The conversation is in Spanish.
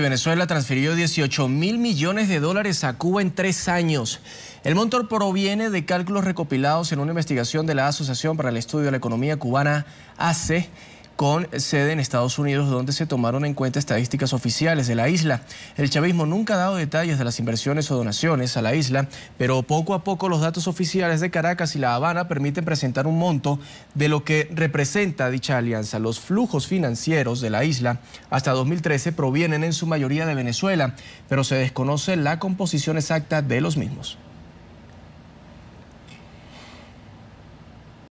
Venezuela transfirió 18 mil millones de dólares a Cuba en tres años. El monto proviene de cálculos recopilados en una investigación de la Asociación para el Estudio de la Economía Cubana, ACE, con sede en Estados Unidos, donde se tomaron en cuenta estadísticas oficiales de la isla. El chavismo nunca ha dado detalles de las inversiones o donaciones a la isla, pero poco a poco los datos oficiales de Caracas y La Habana permiten presentar un monto de lo que representa dicha alianza. Los flujos financieros de la isla hasta 2013 provienen en su mayoría de Venezuela, pero se desconoce la composición exacta de los mismos.